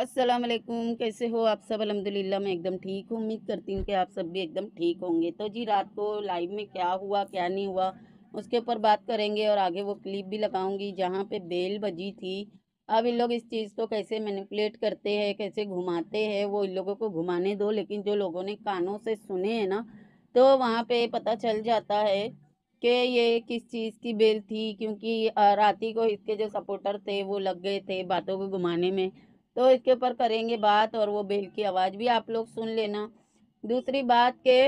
अस्सलाम वालेकुम कैसे हो आप सब अलहमदिल्ला मैं एकदम ठीक हूँ उम्मीद करती हूँ कि आप सब भी एकदम ठीक होंगे तो जी रात को लाइव में क्या हुआ क्या नहीं हुआ उसके ऊपर बात करेंगे और आगे वो क्लिप भी लगाऊंगी जहाँ पे बेल बजी थी अब इन लोग इस चीज़ को कैसे मैनिपुलेट करते हैं कैसे घुमाते हैं वो इन लोगों को घुमाने दो लेकिन जो लोगों ने कानों से सुने हैं ना तो वहाँ पर पता चल जाता है कि ये किस चीज़ की बेल थी क्योंकि राती को इसके जो सपोर्टर थे वो लग गए थे बातों को घुमाने में तो इसके ऊपर करेंगे बात और वो बेल की आवाज़ भी आप लोग सुन लेना दूसरी बात के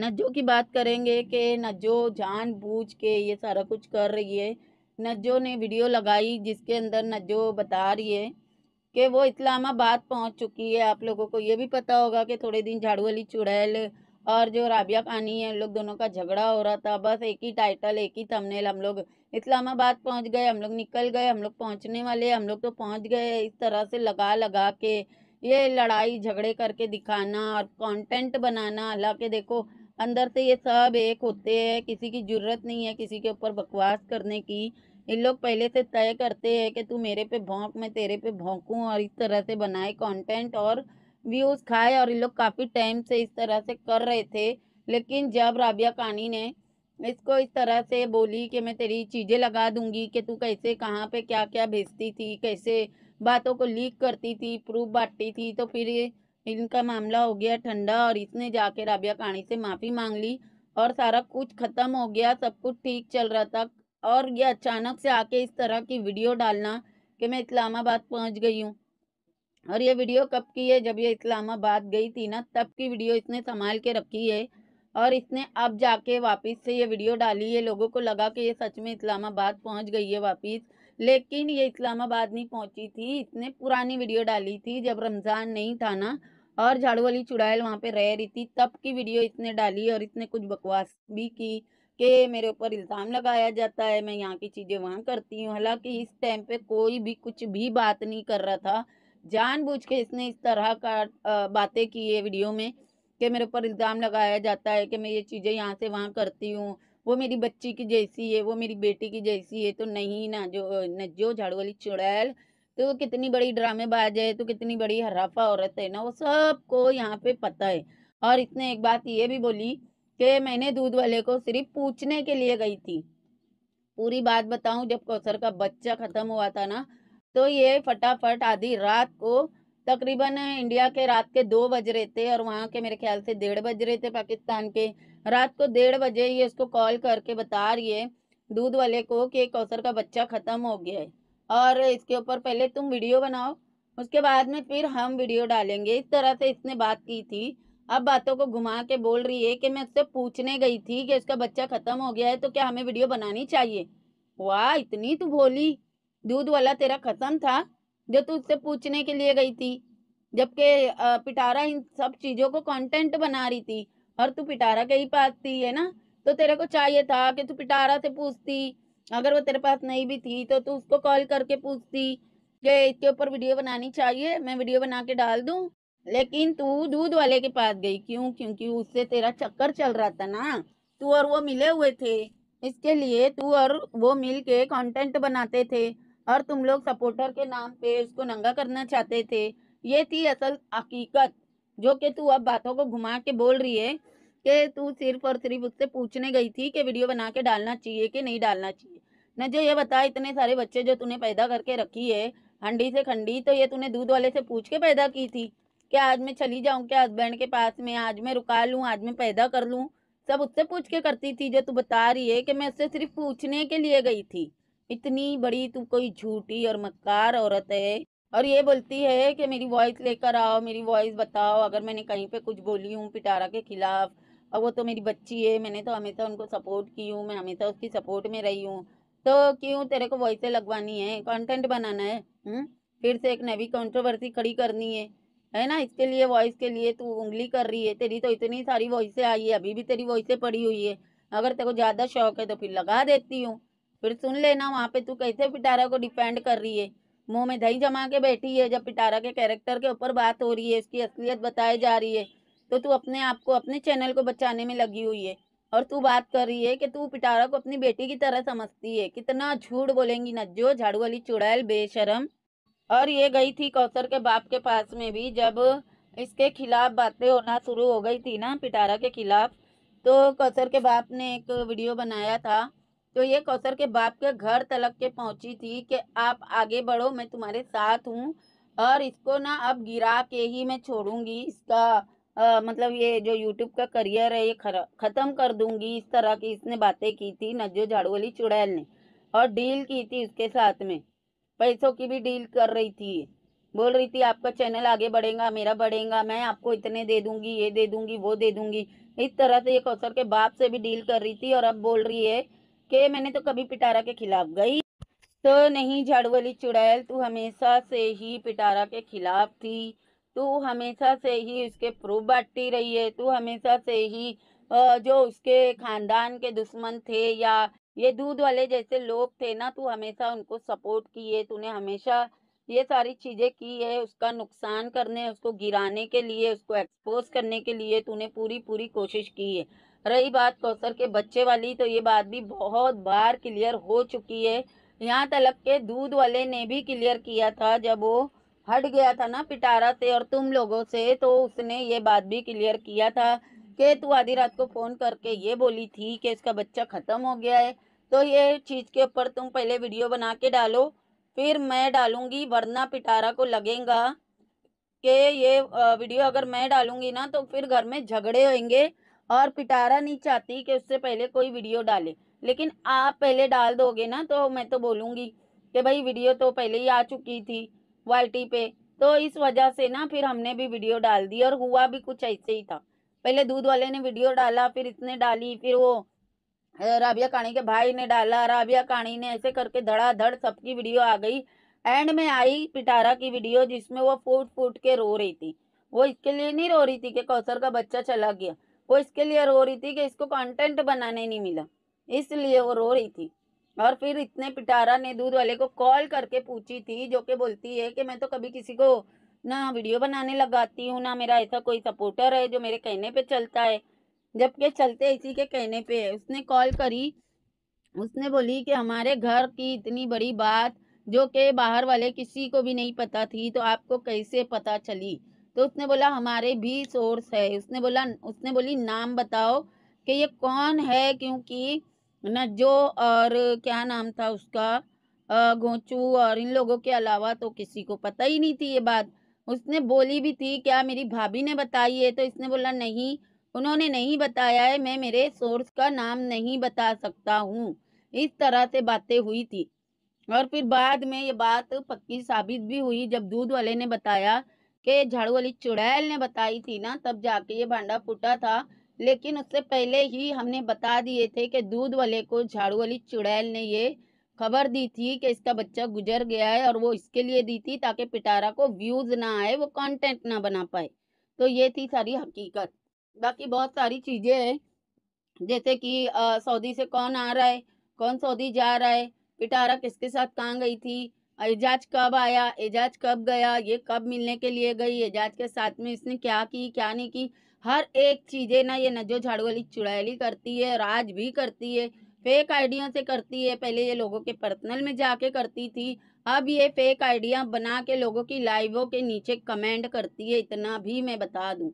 नज्जो की बात करेंगे कि नज्जो बूझ के ये सारा कुछ कर रही है नज्जो ने वीडियो लगाई जिसके अंदर नज्जो बता रही है कि वो इस्लामाबाद पहुंच चुकी है आप लोगों को ये भी पता होगा कि थोड़े दिन झाड़ू वाली चुड़ैल और जो राबिया खानी है उन लोग दोनों का झगड़ा हो रहा था बस एक ही टाइटल एक ही थंबनेल हम लोग इस्लामाबाद पहुंच गए हम लोग निकल गए हम लोग पहुंचने वाले हम लोग तो पहुंच गए इस तरह से लगा लगा के ये लड़ाई झगड़े करके दिखाना और कंटेंट बनाना हालांकि देखो अंदर से ये सब एक होते हैं किसी की जरूरत नहीं है किसी के ऊपर बकवास करने की इन लोग पहले से तय करते हैं कि तू मेरे पे भौंक मैं तेरे पे भौंकूँ और इस तरह से बनाए कॉन्टेंट और व्यूज खाए और ये लोग काफ़ी टाइम से इस तरह से कर रहे थे लेकिन जब राबिया कानी ने इसको इस तरह से बोली कि मैं तेरी चीज़ें लगा दूंगी कि तू कैसे कहाँ पे क्या क्या भेजती थी कैसे बातों को लीक करती थी प्रूफ बांटती थी तो फिर इनका मामला हो गया ठंडा और इसने जाके राबिया कानी से माफ़ी मांग ली और सारा कुछ ख़त्म हो गया सब कुछ ठीक चल रहा था और ये अचानक से आके इस तरह की वीडियो डालना कि मैं इस्लामाबाद पहुंच गई हूँ और ये वीडियो कब की है जब ये इस्लामाबाद गई थी ना तब की वीडियो इसने संभाल के रखी है और इसने अब जाके वापस से ये वीडियो डाली है लोगों को लगा कि ये सच में इस्लामाबाद पहुंच गई है वापस लेकिन ये इस्लामाबाद नहीं पहुंची थी इसने पुरानी वीडियो डाली थी जब रमज़ान नहीं था ना और झाड़ू वाली चुड़ैल वहाँ पे रह रही थी तब की वीडियो इसने डाली और इसने कुछ बकवास भी की कि मेरे ऊपर इल्ज़ाम लगाया जाता है मैं यहाँ की चीज़ें वहाँ करती हूँ हालांकि इस टाइम पे कोई भी कुछ भी बात नहीं कर रहा था जानबूझ के इसने इस तरह का बातें की है वीडियो में कि मेरे ऊपर इल्ज़ाम लगाया जाता है कि मैं ये चीज़ें यहाँ से वहाँ करती हूँ वो मेरी बच्ची की जैसी है वो मेरी बेटी की जैसी है तो नहीं ना जो न जो झाड़ू वाली चुड़ैल तो वो कितनी बड़ी ड्रामेबाज है तो कितनी बड़ी हराफा औरत है ना वो सबको यहाँ पे पता है और इसने एक बात ये भी बोली कि मैंने दूध वाले को सिर्फ पूछने के लिए गई थी पूरी बात बताऊँ जब कौसर का बच्चा ख़त्म हुआ था ना तो ये फटाफट आधी रात को तकरीबन इंडिया के रात के दो बज रहे थे और वहाँ के मेरे ख्याल से डेढ़ बज रहे थे पाकिस्तान के रात को डेढ़ बजे ये उसको कॉल करके बता रही है दूध वाले को कि कौसर का बच्चा ख़त्म हो गया है और इसके ऊपर पहले तुम वीडियो बनाओ उसके बाद में फिर हम वीडियो डालेंगे इस तरह से इसने बात की थी अब बातों को घुमा के बोल रही है कि मैं उससे पूछने गई थी कि उसका बच्चा ख़त्म हो गया है तो क्या हमें वीडियो बनानी चाहिए वाह इतनी तो भोली दूध वाला तेरा खत्म था जो तू उससे पूछने के लिए गई थी जबकि पिटारा इन सब चीज़ों को कंटेंट बना रही थी और तू पिटारा के ही पास थी है ना तो तेरे को चाहिए था कि तू पिटारा से पूछती अगर वो तेरे पास नहीं भी थी तो तू उसको कॉल करके पूछती कि इसके ऊपर वीडियो बनानी चाहिए मैं वीडियो बना के डाल दूँ लेकिन तू दूध वाले के पास गई क्यों क्योंकि उससे तेरा चक्कर चल रहा था ना तू और वो मिले हुए थे इसके लिए तू और वो मिल के कॉन्टेंट बनाते थे और तुम लोग सपोर्टर के नाम पे उसको नंगा करना चाहते थे ये थी असल हकीकत जो कि तू अब बातों को घुमा के बोल रही है कि तू सिर्फ और सिर्फ उससे पूछने गई थी कि वीडियो बना के डालना चाहिए कि नहीं डालना चाहिए जो ये बता इतने सारे बच्चे जो तूने पैदा करके रखी है हंडी से खंडी तो ये तूने दूध वाले से पूछ के पैदा की थी कि आज मैं चली जाऊँ क्या हस्बैंड के पास में आज मैं रुका लूँ आज मैं पैदा कर लूँ सब उससे पूछ के करती थी जो तू बता रही है कि मैं उससे सिर्फ पूछने के लिए गई थी इतनी बड़ी तू कोई झूठी और मक्कार औरत है और ये बोलती है कि मेरी वॉइस लेकर आओ मेरी वॉइस बताओ अगर मैंने कहीं पे कुछ बोली हूँ पिटारा के खिलाफ और वो तो मेरी बच्ची है मैंने तो हमेशा उनको सपोर्ट की हूँ मैं हमेशा उसकी सपोर्ट में रही हूँ तो क्यों तेरे को वॉइसें लगवानी है कंटेंट बनाना है हुँ? हम्म? फिर से एक नवी कंट्रोवर्सी खड़ी करनी है है ना इसके लिए वॉइस के लिए तू उंगली कर रही है तेरी तो इतनी सारी वॉइसें आई है अभी भी तेरी वॉइसें पड़ी हुई है अगर तेरे को ज़्यादा शौक है तो फिर लगा देती हूँ फिर सुन लेना वहाँ पे तू कैसे पिटारा को डिपेंड कर रही है मुंह में दही जमा के बैठी है जब पिटारा के कैरेक्टर के ऊपर बात हो रही है उसकी असलियत बताई जा रही है तो तू अपने आप को अपने चैनल को बचाने में लगी हुई है और तू बात कर रही है कि तू पिटारा को अपनी बेटी की तरह समझती है कितना झूठ बोलेंगी नज्जो झाड़ू वाली चुड़ैल बेशरम और ये गई थी कौसर के बाप के पास में भी जब इसके खिलाफ बातें होना शुरू हो गई थी ना पिटारा के खिलाफ तो कौसर के बाप ने एक वीडियो बनाया था तो ये कौशर के बाप के घर तलक के पहुंची थी कि आप आगे बढ़ो मैं तुम्हारे साथ हूँ और इसको ना अब गिरा के ही मैं छोड़ूंगी इसका आ, मतलब ये जो यूट्यूब का करियर है ये ख़त्म कर दूंगी इस तरह की इसने बातें की थी नजो झाड़ू वाली चुड़ैल ने और डील की थी उसके साथ में पैसों की भी डील कर रही थी बोल रही थी आपका चैनल आगे बढ़ेगा मेरा बढ़ेगा मैं आपको इतने दे दूंगी ये दे दूंगी वो दे दूंगी इस तरह से ये कौशल के बाप से भी डील कर रही थी और अब बोल रही है कि मैंने तो कभी पिटारा के खिलाफ गई तो नहीं झाड़ू वाली चुड़ैल तू हमेशा से ही पिटारा के खिलाफ थी तू हमेशा से ही उसके प्रूफ बांटती रही है तू हमेशा से ही जो उसके खानदान के दुश्मन थे या ये दूध वाले जैसे लोग थे ना तू हमेशा उनको सपोर्ट किए तूने हमेशा ये सारी चीज़ें की है उसका नुकसान करने उसको गिराने के लिए उसको एक्सपोज करने के लिए तूने पूरी पूरी कोशिश की है रही बात कौसर के बच्चे वाली तो ये बात भी बहुत बार क्लियर हो चुकी है यहाँ तलक के दूध वाले ने भी क्लियर किया था जब वो हट गया था ना पिटारा से और तुम लोगों से तो उसने ये बात भी क्लियर किया था कि तू आधी रात को फ़ोन करके ये बोली थी कि इसका बच्चा ख़त्म हो गया है तो ये चीज़ के ऊपर तुम पहले वीडियो बना के डालो फिर मैं डालूंगी वरना पिटारा को लगेगा कि ये वीडियो अगर मैं डालूंगी ना तो फिर घर में झगड़े होंगे और पिटारा नहीं चाहती कि उससे पहले कोई वीडियो डाले लेकिन आप पहले डाल दोगे ना तो मैं तो बोलूँगी कि भाई वीडियो तो पहले ही आ चुकी थी वाल्टी पे तो इस वजह से ना फिर हमने भी वीडियो डाल दी और हुआ भी कुछ ऐसे ही था पहले दूध वाले ने वीडियो डाला फिर इसने डाली फिर वो राबिया काणी के भाई ने डाला राबिया काणी ने ऐसे करके धड़ाधड़ सबकी वीडियो आ गई एंड में आई पिटारा की वीडियो जिसमें वो फूट फूट के रो रही थी वो इसके लिए नहीं रो रही थी कि कौसर का बच्चा चला गया वो इसके लिए रो रही थी कि इसको कंटेंट बनाने नहीं मिला इसलिए वो रो रही थी और फिर इतने पिटारा ने दूध वाले को कॉल करके पूछी थी जो कि बोलती है कि मैं तो कभी किसी को ना वीडियो बनाने लगाती हूँ ना मेरा ऐसा कोई सपोर्टर है जो मेरे कहने पर चलता है जबकि चलते इसी के कहने पर है उसने कॉल करी उसने बोली कि हमारे घर की इतनी बड़ी बात जो कि बाहर वाले किसी को भी नहीं पता थी तो आपको कैसे पता चली तो उसने बोला हमारे भी सोर्स है उसने बोला उसने बोली नाम बताओ कि ये कौन है क्योंकि जो और क्या नाम था उसका गोचू और इन लोगों के अलावा तो किसी को पता ही नहीं थी ये बात उसने बोली भी थी क्या मेरी भाभी ने बताई है तो इसने बोला नहीं उन्होंने नहीं बताया है मैं मेरे सोर्स का नाम नहीं बता सकता हूँ इस तरह से बातें हुई थी और फिर बाद में ये बात पक्की साबित भी हुई जब दूध वाले ने बताया कि झाड़ू वाली चुड़ैल ने बताई थी ना तब जाके ये भांडा फूटा था लेकिन उससे पहले ही हमने बता दिए थे कि दूध वाले को झाड़ू वाली चुड़ैल ने ये खबर दी थी कि इसका बच्चा गुजर गया है और वो इसके लिए दी थी ताकि पिटारा को व्यूज ना आए वो कंटेंट ना बना पाए तो ये थी सारी हकीकत बाकी बहुत सारी चीज़ें हैं जैसे कि सऊदी से कौन आ रहा है कौन सऊदी जा रहा है पिटारा किसके साथ कहाँ गई थी एजाज कब आया एजाज कब गया ये कब मिलने के लिए गई एजाज के साथ में इसने क्या की क्या नहीं की हर एक चीज़ें ना ये नजो झाड़ू वाली चुड़ैली करती है राज भी करती है फेक आइडिया से करती है पहले ये लोगों के पर्सनल में जाके करती थी अब ये फेक आइडिया बना के लोगों की लाइवों के नीचे कमेंट करती है इतना भी मैं बता दूँ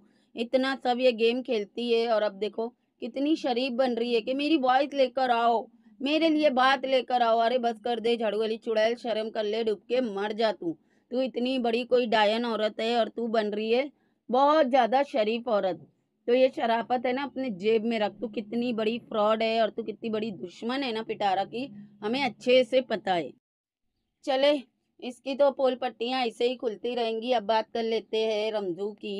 इतना सब ये गेम खेलती है और अब देखो कितनी शरीफ बन रही है कि मेरी वॉइस लेकर आओ मेरे लिए बात लेकर आओ अरे बस कर दे झाड़ू वाली चुड़ैल शर्म कर ले डूब के मर जा तू तू इतनी बड़ी कोई डायन औरत है और तू बन रही है बहुत ज़्यादा शरीफ औरत तो ये शराफत है ना अपने जेब में रख तू कितनी बड़ी फ्रॉड है और तू कितनी बड़ी दुश्मन है ना पिटारा की हमें अच्छे से पता है चले इसकी तो पोल पट्टियाँ ऐसे ही खुलती रहेंगी अब बात कर लेते हैं रमजू की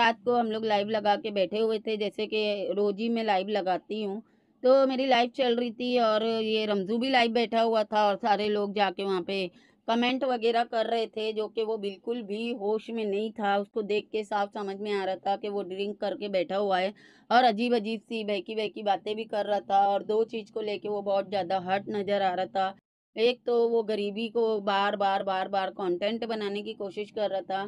रात को हम लोग लाइव लगा के बैठे हुए थे जैसे कि रोज ही मैं लाइव लगाती हूँ तो मेरी लाइव चल रही थी और ये रमजू भी लाइव बैठा हुआ था और सारे लोग जाके वहाँ पे कमेंट वगैरह कर रहे थे जो कि वो बिल्कुल भी होश में नहीं था उसको देख के साफ समझ में आ रहा था कि वो ड्रिंक करके बैठा हुआ है और अजीब अजीब सी बहकी बहकी बातें भी कर रहा था और दो चीज़ को लेके वो बहुत ज़्यादा हट नज़र आ रहा था एक तो वो गरीबी को बार बार बार बार कंटेंट बनाने की कोशिश कर रहा था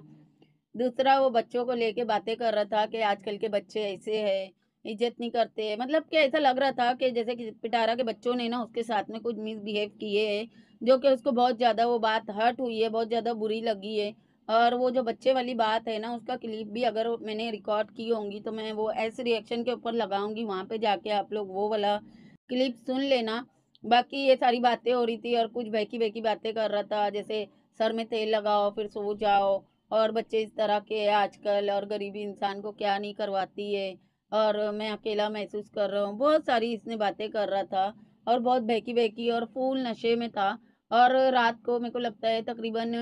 दूसरा वो बच्चों को लेके बातें कर रहा था कि आजकल के बच्चे ऐसे हैं इज्जत नहीं करते है मतलब क्या ऐसा लग रहा था कि जैसे कि पिटारा के बच्चों ने ना उसके साथ में कुछ मिसबिहेव किए है जो कि उसको बहुत ज़्यादा वो बात हर्ट हुई है बहुत ज़्यादा बुरी लगी है और वो जो बच्चे वाली बात है ना उसका क्लिप भी अगर मैंने रिकॉर्ड की होंगी तो मैं वो ऐसे रिएक्शन के ऊपर लगाऊंगी वहाँ पे जाके आप लोग वो वाला क्लिप सुन लेना बाकी ये सारी बातें हो रही थी और कुछ बहकी बहकी बातें कर रहा था जैसे सर में तेल लगाओ फिर सो जाओ और बच्चे इस तरह के आजकल और गरीबी इंसान को क्या नहीं करवाती है और मैं अकेला महसूस कर रहा हूँ बहुत सारी इसने बातें कर रहा था और बहुत बहकी बहकी और फूल नशे में था और रात को मेरे को लगता है तकरीबन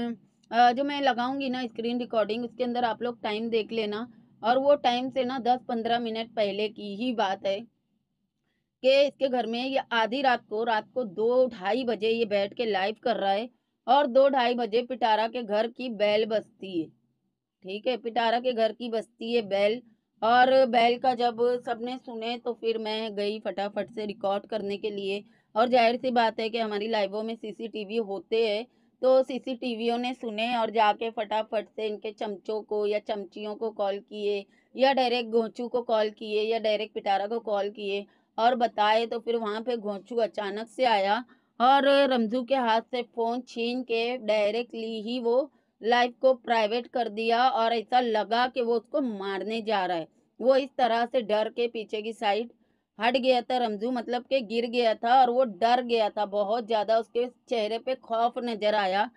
जो मैं लगाऊंगी ना स्क्रीन रिकॉर्डिंग उसके अंदर आप लोग टाइम देख लेना और वो टाइम से ना दस पंद्रह मिनट पहले की ही बात है कि इसके घर में ये आधी रात को रात को दो ढाई बजे ये बैठ के लाइव कर रहा है और दो ढाई बजे पिटारा के घर की बैल बसती है ठीक है पिटारा के घर की बसती है बैल और बैल का जब सबने सुने तो फिर मैं गई फटाफट से रिकॉर्ड करने के लिए और जाहिर सी बात है कि हमारी लाइवों में सीसीटीवी होते हैं तो सीसीटीवीओं ने सुने और जाके फटाफट से इनके चमचों को या चमचियों को कॉल किए या डायरेक्ट घोंचू को कॉल किए या डायरेक्ट पिटारा को कॉल किए और बताए तो फिर वहाँ पर घोंचू अचानक से आया और रमजू के हाथ से फ़ोन छीन के डायरेक्टली ही वो लाइफ को प्राइवेट कर दिया और ऐसा लगा कि वो उसको मारने जा रहा है वो इस तरह से डर के पीछे की साइड हट गया था रमजू मतलब के गिर गया था और वो डर गया था बहुत ज़्यादा उसके चेहरे पे खौफ नज़र आया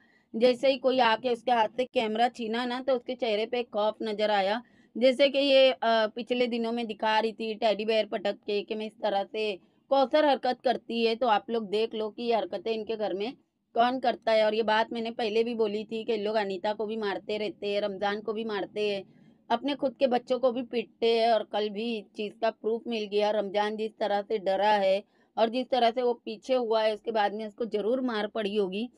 जैसे ही कोई आके उसके हाथ से कैमरा छीना ना तो उसके चेहरे पे खौफ नज़र आया जैसे कि ये पिछले दिनों में दिखा रही थी टेडी बेयर पटक के कि मैं इस तरह से कौसर हरकत करती है तो आप लोग देख लो कि ये हरकतें इनके घर में कौन करता है और ये बात मैंने पहले भी बोली थी कि लोग अनीता को भी मारते रहते हैं रमज़ान को भी मारते हैं अपने खुद के बच्चों को भी पीटते हैं और कल भी चीज़ का प्रूफ मिल गया रमज़ान जिस तरह से डरा है और जिस तरह से वो पीछे हुआ है उसके बाद में उसको ज़रूर मार पड़ी होगी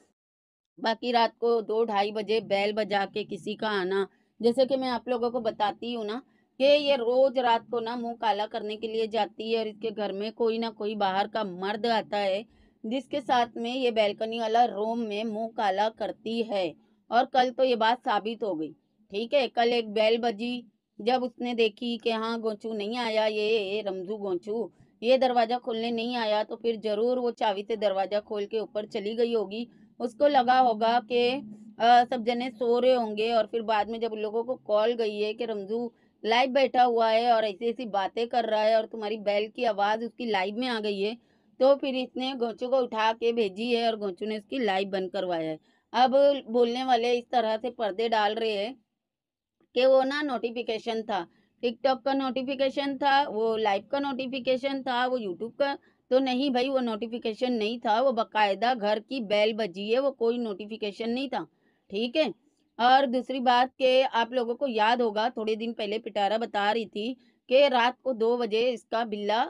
बाकी रात को दो ढाई बजे बैल बजा के किसी का आना जैसे कि मैं आप लोगों को बताती हूँ ना कि ये रोज़ रात को ना मुँह काला करने के लिए जाती है और इसके घर में कोई ना कोई बाहर का मर्द आता है जिसके साथ में ये बैल्कनी वाला रोम में मुंह काला करती है और कल तो ये बात साबित हो गई ठीक है कल एक बैल बजी जब उसने देखी कि हाँ गोचू नहीं आया ये, रमजू गोचू ये दरवाज़ा खोलने नहीं आया तो फिर ज़रूर वो चावी से दरवाज़ा खोल के ऊपर चली गई होगी उसको लगा होगा कि सब जने सो रहे होंगे और फिर बाद में जब लोगों को कॉल गई है कि रमजू लाइव बैठा हुआ है और ऐसी ऐसी बातें कर रहा है और तुम्हारी बैल की आवाज़ उसकी लाइव में आ गई है तो फिर इसने घोंचू को उठा के भेजी है और घोंचू ने उसकी लाइव बंद करवाया है अब बोलने वाले इस तरह से पर्दे डाल रहे हैं कि वो ना नोटिफिकेशन था टिकटॉक का नोटिफिकेशन था वो लाइव का नोटिफिकेशन था वो यूट्यूब का तो नहीं भाई वो नोटिफिकेशन नहीं था वो बकायदा घर की बैल बजी है वो कोई नोटिफिकेशन नहीं था ठीक है और दूसरी बात के आप लोगों को याद होगा थोड़े दिन पहले पिटारा बता रही थी कि रात को दो बजे इसका बिल्ला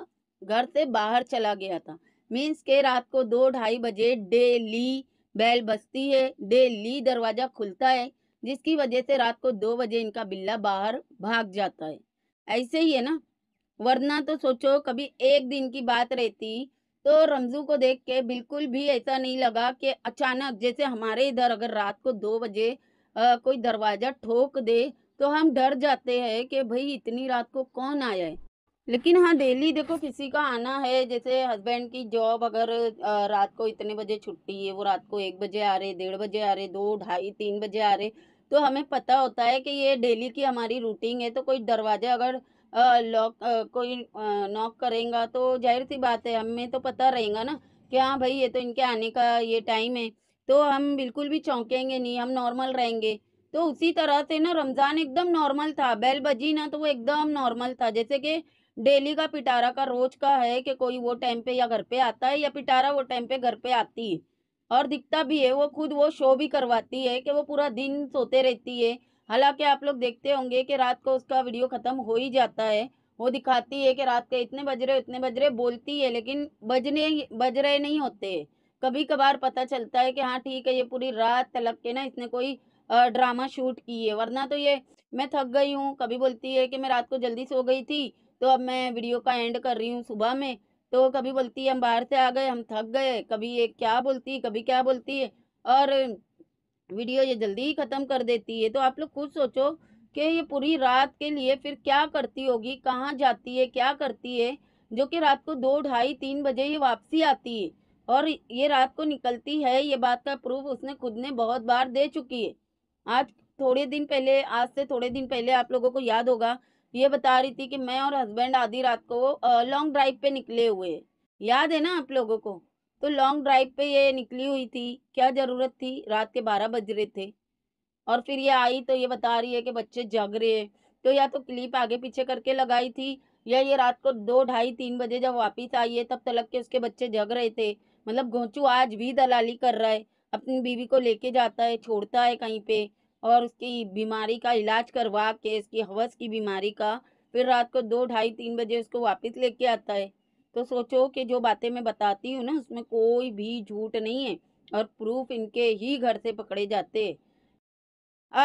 घर से बाहर चला गया था मीन्स के रात को दो ढाई बजे डेली बैल बजती है डेली दरवाज़ा खुलता है जिसकी वजह से रात को दो बजे इनका बिल्ला बाहर भाग जाता है ऐसे ही है ना वरना तो सोचो कभी एक दिन की बात रहती तो रमजू को देख के बिल्कुल भी ऐसा नहीं लगा कि अचानक जैसे हमारे इधर अगर रात को दो बजे आ, कोई दरवाज़ा ठोक दे तो हम डर जाते हैं कि भाई इतनी रात को कौन आया है लेकिन हाँ डेली देखो किसी का आना है जैसे हस्बैंड की जॉब अगर रात को इतने बजे छुट्टी है वो रात को एक बजे आ रहे डेढ़ बजे आ रहे दो ढाई तीन बजे आ रहे तो हमें पता होता है कि ये डेली की हमारी रूटीन है तो कोई दरवाज़ा अगर लॉक कोई नॉक करेगा तो जाहिर सी बात है हमें तो पता रहेगा ना कि हाँ भाई ये तो इनके आने का ये टाइम है तो हम बिल्कुल भी चौंकेंगे नहीं हम नॉर्मल रहेंगे तो उसी तरह से ना रमज़ान एकदम नॉर्मल था बैल बजी ना तो वो एकदम नॉर्मल था जैसे कि डेली का पिटारा का रोज का है कि कोई वो टाइम पे या घर पे आता है या पिटारा वो टाइम पे घर पे आती है और दिखता भी है वो खुद वो शो भी करवाती है कि वो पूरा दिन सोते रहती है हालांकि आप लोग देखते होंगे कि रात को उसका वीडियो ख़त्म हो ही जाता है वो दिखाती है कि रात के इतने बज रहे इतने बज रहे बोलती है लेकिन बजने बज रहे नहीं होते कभी कभार पता चलता है कि हाँ ठीक है ये पूरी रात तलक के ना इसने कोई ड्रामा शूट किए वरना तो ये मैं थक गई हूँ कभी बोलती है कि मैं रात को जल्दी सो गई थी तो अब मैं वीडियो का एंड कर रही हूँ सुबह में तो कभी बोलती है हम बाहर से आ गए हम थक गए कभी ये क्या बोलती है कभी क्या बोलती है और वीडियो ये जल्दी ही ख़त्म कर देती है तो आप लोग खुद सोचो कि ये पूरी रात के लिए फिर क्या करती होगी कहाँ जाती है क्या करती है जो कि रात को दो ढाई तीन बजे ये वापसी आती है और ये रात को निकलती है ये बात का प्रूफ उसने खुद ने बहुत बार दे चुकी है आज थोड़े दिन पहले आज से थोड़े दिन पहले आप लोगों को याद होगा ये बता रही थी कि मैं और हस्बैंड आधी रात को लॉन्ग ड्राइव पे निकले हुए याद है ना आप लोगों को तो लॉन्ग ड्राइव पे ये निकली हुई थी क्या ज़रूरत थी रात के बारह बज रहे थे और फिर ये आई तो ये बता रही है कि बच्चे जग रहे हैं तो या तो क्लिप आगे पीछे करके लगाई थी या ये रात को दो ढाई तीन बजे जब वापिस आई है तब तलक के उसके बच्चे जग रहे थे मतलब घोंचू आज भी दलाली कर रहा है अपनी बीवी को लेके जाता है छोड़ता है कहीं पे और उसकी बीमारी का इलाज करवा के उसकी हवस की बीमारी का फिर रात को दो ढाई तीन बजे उसको वापस लेके आता है तो सोचो कि जो बातें मैं बताती हूँ ना उसमें कोई भी झूठ नहीं है और प्रूफ इनके ही घर से पकड़े जाते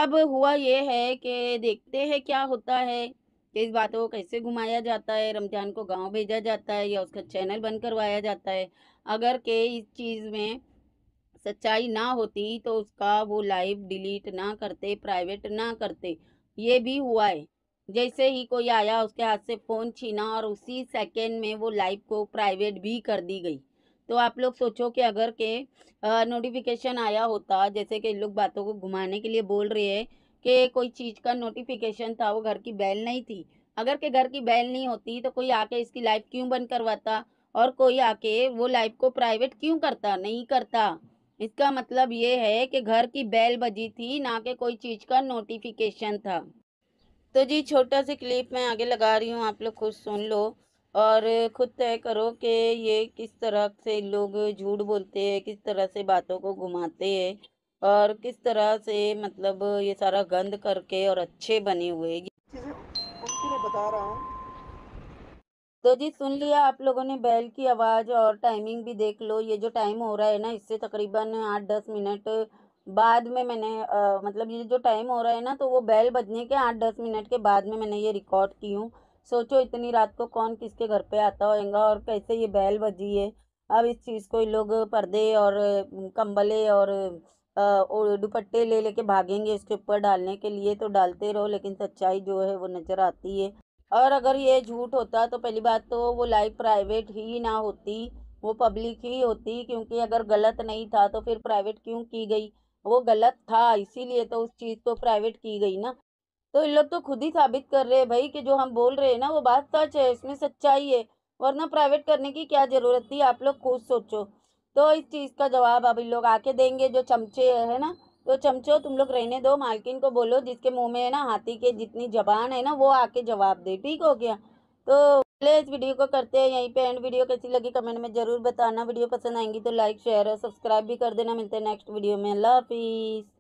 अब हुआ ये है कि देखते हैं क्या होता है कि इस बातों को कैसे घुमाया जाता है रमजान को गांव भेजा जाता है या उसका चैनल बंद करवाया जाता है अगर के इस चीज़ में सच्चाई ना होती तो उसका वो लाइव डिलीट ना करते प्राइवेट ना करते ये भी हुआ है जैसे ही कोई आया उसके हाथ से फ़ोन छीना और उसी सेकेंड में वो लाइव को प्राइवेट भी कर दी गई तो आप लोग सोचो कि अगर के नोटिफिकेशन आया होता जैसे कि लोग बातों को घुमाने के लिए बोल रहे हैं कि कोई चीज़ का नोटिफिकेशन था वो घर की बैल नहीं थी अगर के घर की बैल नहीं होती तो कोई आके इसकी लाइफ क्यों बंद करवाता और कोई आके वो लाइफ को प्राइवेट क्यों करता नहीं करता इसका मतलब ये है कि घर की बैल बजी थी ना कि कोई चीज़ का नोटिफिकेशन था तो जी छोटा सा क्लिप मैं आगे लगा रही हूँ आप लोग खुद सुन लो और ख़ुद तय करो कि ये किस तरह से लोग झूठ बोलते हैं किस तरह से बातों को घुमाते हैं और किस तरह से मतलब ये सारा गंद करके और अच्छे बने हुए बता रहा हूँ तो जी सुन लिया आप लोगों ने बैल की आवाज़ और टाइमिंग भी देख लो ये जो टाइम हो रहा है ना इससे तकरीबन आठ दस मिनट बाद में मैंने आ, मतलब ये जो टाइम हो रहा है ना तो वो बैल बजने के आठ दस मिनट के बाद में मैंने ये रिकॉर्ड की हूँ सोचो इतनी रात को कौन किसके घर पे आता होगा और कैसे ये बैल बजी है अब इस चीज़ को ये लोग पर्दे और कंबले और दुपट्टे ले लेके भागेंगे इसके ऊपर डालने के लिए तो डालते रहो लेकिन सच्चाई जो है वो नज़र आती है और अगर ये झूठ होता तो पहली बात तो वो लाइव प्राइवेट ही ना होती वो पब्लिक ही होती क्योंकि अगर गलत नहीं था तो फिर प्राइवेट क्यों की गई वो गलत था इसीलिए तो उस चीज़ को प्राइवेट की गई ना तो इन लोग तो खुद ही साबित कर रहे हैं भाई कि जो हम बोल रहे हैं ना वो बात सच है इसमें सच्चाई है वरना प्राइवेट करने की क्या ज़रूरत थी आप लोग खुद सोचो तो इस चीज़ का जवाब अब इन लोग आके देंगे जो चमचे है ना तो चमचो तुम लोग रहने दो मालकिन को बोलो जिसके मुंह में है ना हाथी के जितनी जबान है ना वो आके जवाब दे ठीक हो गया तो पहले इस वीडियो को करते हैं यहीं पे एंड वीडियो कैसी लगी कमेंट में ज़रूर बताना वीडियो पसंद आएंगी तो लाइक शेयर और सब्सक्राइब भी कर देना मिलते हैं नेक्स्ट वीडियो में अल्लाह हाफिज़